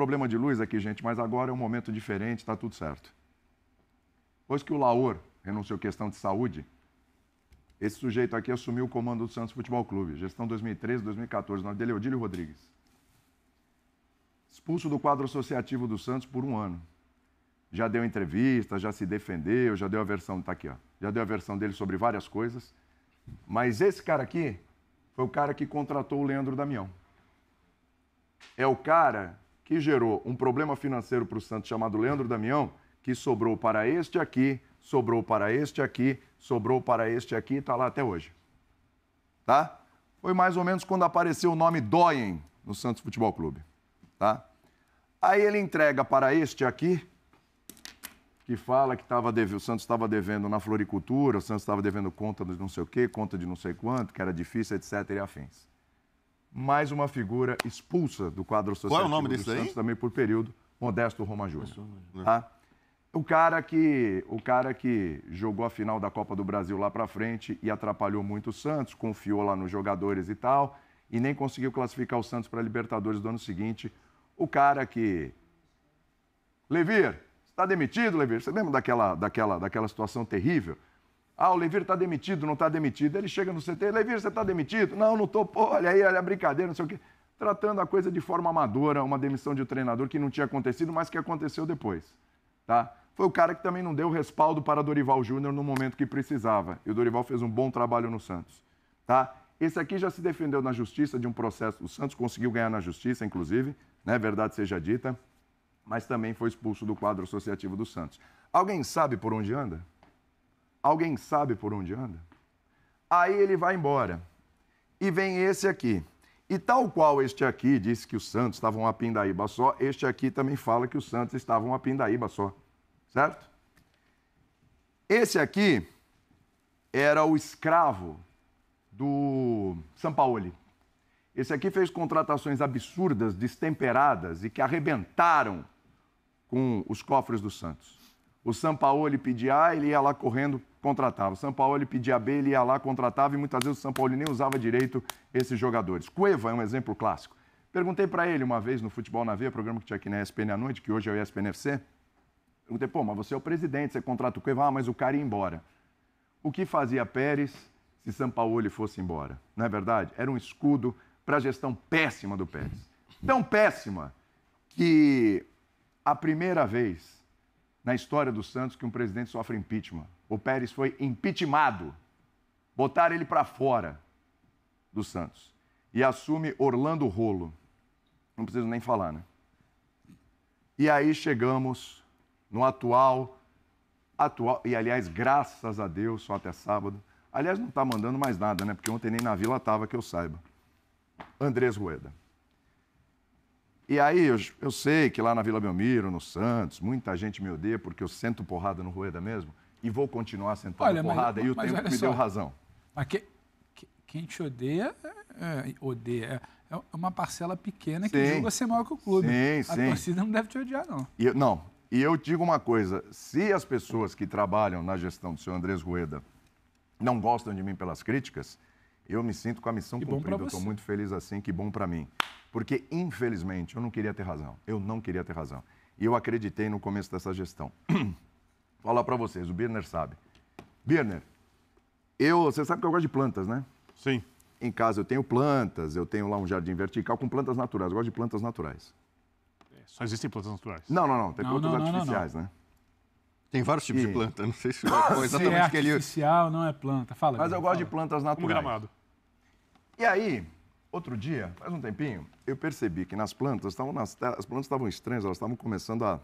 problema de luz aqui, gente, mas agora é um momento diferente, está tudo certo. Depois que o Laor renunciou questão de saúde, esse sujeito aqui assumiu o comando do Santos Futebol Clube, gestão 2013, 2014. nome dele é Odílio Rodrigues. Expulso do quadro associativo do Santos por um ano. Já deu entrevista, já se defendeu, já deu a versão, está aqui, ó. Já deu a versão dele sobre várias coisas. Mas esse cara aqui foi o cara que contratou o Leandro Damião. É o cara que gerou um problema financeiro para o Santos chamado Leandro Damião, que sobrou para este aqui, sobrou para este aqui, sobrou para este aqui e está lá até hoje. Tá? Foi mais ou menos quando apareceu o nome Doyen no Santos Futebol Clube. Tá? Aí ele entrega para este aqui, que fala que tava deve, o Santos estava devendo na floricultura, o Santos estava devendo conta de não sei o quê, conta de não sei quanto, que era difícil, etc. e afins mais uma figura expulsa do quadro social. Qual é o nome desse Santos, aí? também por período, Modesto Roma Júnior. Tá? O cara que o cara que jogou a final da Copa do Brasil lá para frente e atrapalhou muito o Santos, confiou lá nos jogadores e tal, e nem conseguiu classificar o Santos para a Libertadores do ano seguinte. O cara que Levir, está demitido, Levir. Você lembra daquela daquela daquela situação terrível? Ah, o Levir está demitido, não está demitido. Ele chega no CT, Levir, você está demitido? Não, não estou. Pô, olha aí, olha a brincadeira, não sei o quê. Tratando a coisa de forma amadora, uma demissão de treinador que não tinha acontecido, mas que aconteceu depois. Tá? Foi o cara que também não deu respaldo para Dorival Júnior no momento que precisava. E o Dorival fez um bom trabalho no Santos. Tá? Esse aqui já se defendeu na justiça de um processo. O Santos conseguiu ganhar na justiça, inclusive, né? verdade seja dita, mas também foi expulso do quadro associativo do Santos. Alguém sabe por onde anda? Alguém sabe por onde anda? Aí ele vai embora. E vem esse aqui. E tal qual este aqui disse que os santos estavam a pindaíba só, este aqui também fala que os santos estavam a pindaíba só. Certo? Esse aqui era o escravo do Sampaoli. Esse aqui fez contratações absurdas, destemperadas e que arrebentaram com os cofres do Santos. O Sampaoli pedia, ah, ele ia lá correndo, contratava. O São Paulo ele pedia B, ele ia lá, contratava e muitas vezes o São Paulo nem usava direito esses jogadores. Cueva é um exemplo clássico. Perguntei para ele uma vez no Futebol na Veia, programa que tinha aqui na ESPN à noite, que hoje é o ESPN FC. Perguntei, pô, mas você é o presidente, você contrata o Cueva, ah, mas o cara ia embora. O que fazia Pérez se São Paulo fosse embora? Não é verdade? Era um escudo para a gestão péssima do Pérez. Tão péssima que a primeira vez na história do Santos que um presidente sofre impeachment. O Pérez foi impeachmentado. Botaram ele para fora do Santos. E assume Orlando Rolo. Não preciso nem falar, né? E aí chegamos no atual, atual, e aliás, graças a Deus, só até sábado. Aliás, não está mandando mais nada, né? Porque ontem nem na Vila estava, que eu saiba. Andrés Rueda. E aí, eu, eu sei que lá na Vila Belmiro, no Santos, muita gente me odeia porque eu sento porrada no Rueda mesmo e vou continuar sentando olha, porrada mas, e o tempo me só, deu razão. Mas que, que, quem te odeia, é, é odeia. É, é uma parcela pequena sim, que julga ser maior que o clube. Sim, A sim. torcida não deve te odiar, não. E não. E eu digo uma coisa: se as pessoas que trabalham na gestão do senhor Andrés Rueda não gostam de mim pelas críticas, eu me sinto com a missão que cumprida, eu estou muito feliz assim, que bom para mim. Porque, infelizmente, eu não queria ter razão, eu não queria ter razão. E eu acreditei no começo dessa gestão. Falar para vocês, o Birner sabe. Birner, eu, você sabe que eu gosto de plantas, né? Sim. Em casa eu tenho plantas, eu tenho lá um jardim vertical com plantas naturais, eu gosto de plantas naturais. É, só existem plantas naturais? Não, não, não, tem não, plantas não, artificiais, não, né? Tem vários tipos e... de planta, não sei se é exatamente se é artificial, que ele... não é planta. Fala. Mas eu gosto de plantas naturais. Um gramado. E aí, outro dia, faz um tempinho, eu percebi que nas plantas, estavam nas, as plantas estavam estranhas, elas estavam começando a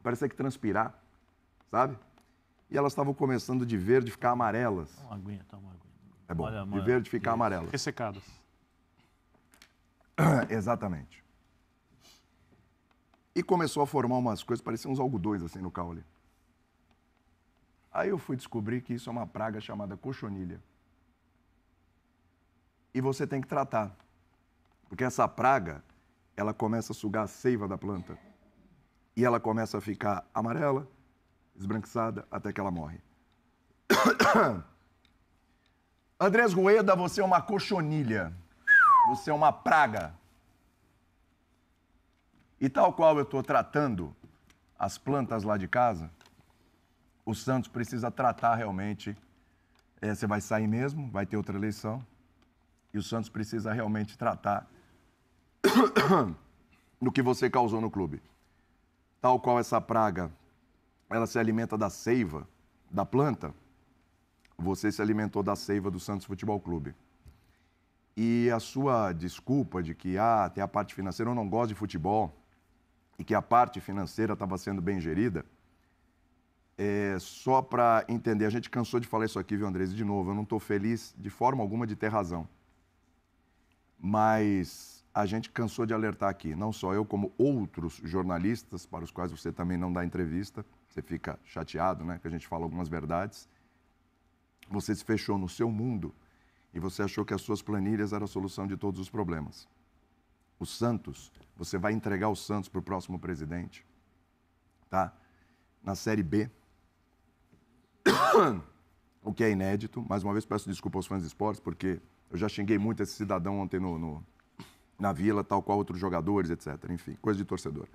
parecer que transpirar, sabe? E elas estavam começando de verde ficar amarelas. Uma aguinha, tá uma aguinha. É bom, Olha, de verde ficar amarelas. Ressecadas. Exatamente. E começou a formar umas coisas, pareciam uns algodões assim no caule. Aí eu fui descobrir que isso é uma praga chamada cochonilha e você tem que tratar. Porque essa praga, ela começa a sugar a seiva da planta. E ela começa a ficar amarela, esbranquiçada, até que ela morre. Andrés Rueda, você é uma cochonilha. Você é uma praga. E tal qual eu estou tratando as plantas lá de casa, o Santos precisa tratar realmente. É, você vai sair mesmo, vai ter outra eleição. E o Santos precisa realmente tratar do que você causou no clube. Tal qual essa praga, ela se alimenta da seiva da planta, você se alimentou da seiva do Santos Futebol Clube. E a sua desculpa de que ah, tem a parte financeira, eu não gosto de futebol, e que a parte financeira estava sendo bem gerida, é, só para entender, a gente cansou de falar isso aqui, viu, Andrés? De novo, eu não estou feliz de forma alguma de ter razão mas a gente cansou de alertar aqui, não só eu, como outros jornalistas, para os quais você também não dá entrevista, você fica chateado, né? Que a gente fala algumas verdades. Você se fechou no seu mundo e você achou que as suas planilhas eram a solução de todos os problemas. O Santos, você vai entregar o Santos para o próximo presidente, tá? Na Série B, o que é inédito. Mais uma vez peço desculpa aos fãs de esportes, porque eu já xinguei muito esse cidadão ontem no, no na vila, tal qual outros jogadores, etc. Enfim, coisa de torcedor.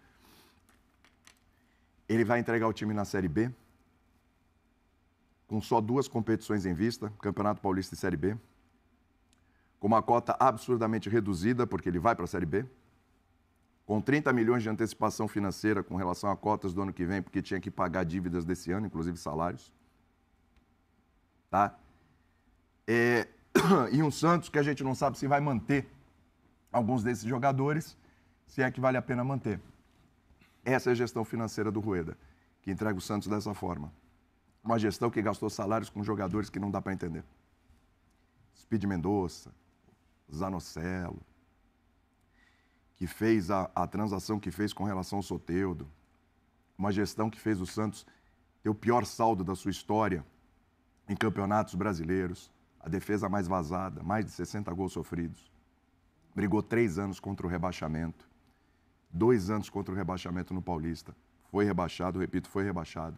Ele vai entregar o time na Série B, com só duas competições em vista, Campeonato Paulista e Série B, com uma cota absurdamente reduzida, porque ele vai para a Série B, com 30 milhões de antecipação financeira com relação a cotas do ano que vem, porque tinha que pagar dívidas desse ano, inclusive salários. Tá? É, e um Santos que a gente não sabe se vai manter alguns desses jogadores, se é que vale a pena manter. Essa é a gestão financeira do Rueda, que entrega o Santos dessa forma. Uma gestão que gastou salários com jogadores que não dá para entender. Speed Mendonça, Zanocelo, que fez a, a, transação que fez com relação ao Soteudo, uma gestão que fez o Santos ter o pior saldo da sua história em campeonatos brasileiros, a defesa mais vazada, mais de 60 gols sofridos. Brigou três anos contra o rebaixamento, dois anos contra o rebaixamento no Paulista. Foi rebaixado, repito, foi rebaixado.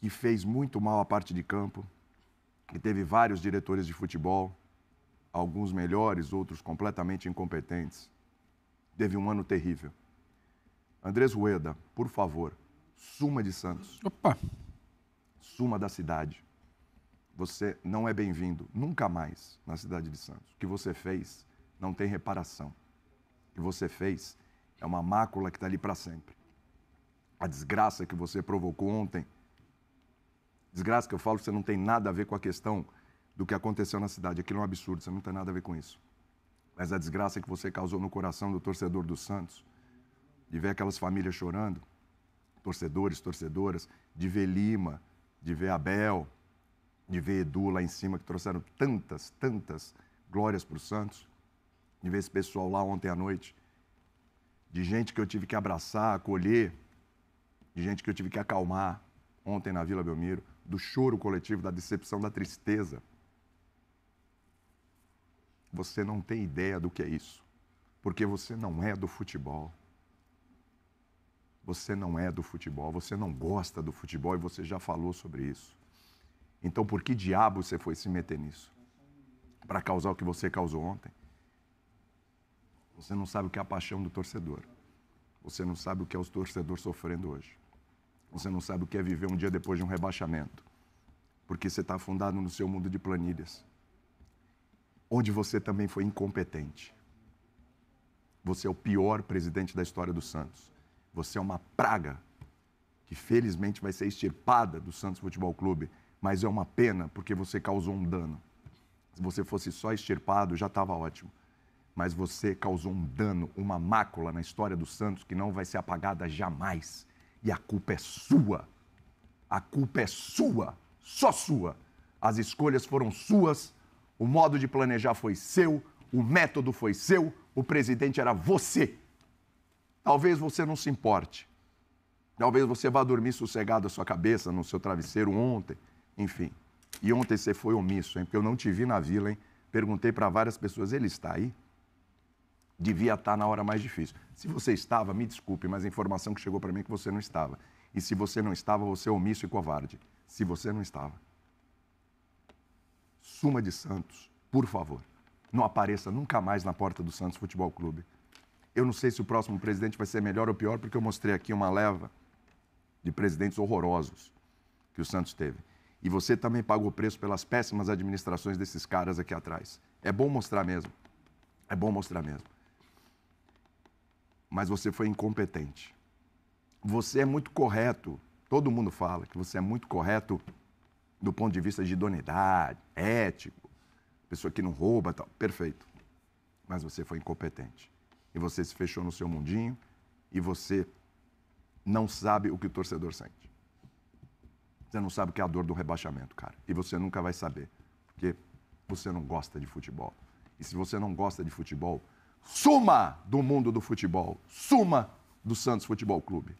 Que fez muito mal a parte de campo, que teve vários diretores de futebol, alguns melhores, outros completamente incompetentes. Teve um ano terrível. Andrés Rueda, por favor, suma de Santos. Opa! Suma da cidade você não é bem-vindo nunca mais na cidade de Santos. O que você fez não tem reparação. O que você fez é uma mácula que está ali para sempre. A desgraça que você provocou ontem, desgraça que eu falo, você não tem nada a ver com a questão do que aconteceu na cidade. Aquilo é um absurdo, você não tem nada a ver com isso. Mas a desgraça que você causou no coração do torcedor do Santos, de ver aquelas famílias chorando, torcedores, torcedoras, de ver Lima, de ver Abel, de ver Edu lá em cima, que trouxeram tantas, tantas glórias para o Santos, de ver esse pessoal lá ontem à noite, de gente que eu tive que abraçar, acolher, de gente que eu tive que acalmar ontem na Vila Belmiro, do choro coletivo, da decepção, da tristeza. Você não tem ideia do que é isso, porque você não é do futebol. Você não é do futebol, você não gosta do futebol e você já falou sobre isso. Então, por que diabo você foi se meter nisso? Para causar o que você causou ontem? Você não sabe o que é a paixão do torcedor. Você não sabe o que é os torcedores sofrendo hoje. Você não sabe o que é viver um dia depois de um rebaixamento. Porque você está afundado no seu mundo de planilhas. Onde você também foi incompetente. Você é o pior presidente da história do Santos. Você é uma praga que felizmente vai ser extirpada do Santos Futebol Clube mas é uma pena porque você causou um dano. Se você fosse só extirpado, já estava ótimo. Mas você causou um dano, uma mácula na história do Santos que não vai ser apagada jamais. E a culpa é sua. A culpa é sua, só sua. As escolhas foram suas, o modo de planejar foi seu, o método foi seu, o presidente era você. Talvez você não se importe. Talvez você vá dormir sossegado a sua cabeça no seu travesseiro ontem. Enfim. E ontem você foi omisso, hein? Porque eu não te vi na vila, hein? Perguntei para várias pessoas, ele está aí? Devia estar tá na hora mais difícil. Se você estava, me desculpe, mas a informação que chegou para mim é que você não estava. E se você não estava, você é omisso e covarde. Se você não estava. Suma de Santos, por favor, não apareça nunca mais na porta do Santos Futebol Clube. Eu não sei se o próximo presidente vai ser melhor ou pior, porque eu mostrei aqui uma leva de presidentes horrorosos que o Santos teve. E você também pagou preço pelas péssimas administrações desses caras aqui atrás. É bom mostrar mesmo. É bom mostrar mesmo. Mas você foi incompetente. Você é muito correto. Todo mundo fala que você é muito correto do ponto de vista de idoneidade, ético, pessoa que não rouba, tal. Perfeito. Mas você foi incompetente. E você se fechou no seu mundinho e você não sabe o que o torcedor sente. Você não sabe o que é a dor do rebaixamento, cara. E você nunca vai saber, porque você não gosta de futebol. E se você não gosta de futebol, suma do mundo do futebol, suma do Santos Futebol Clube.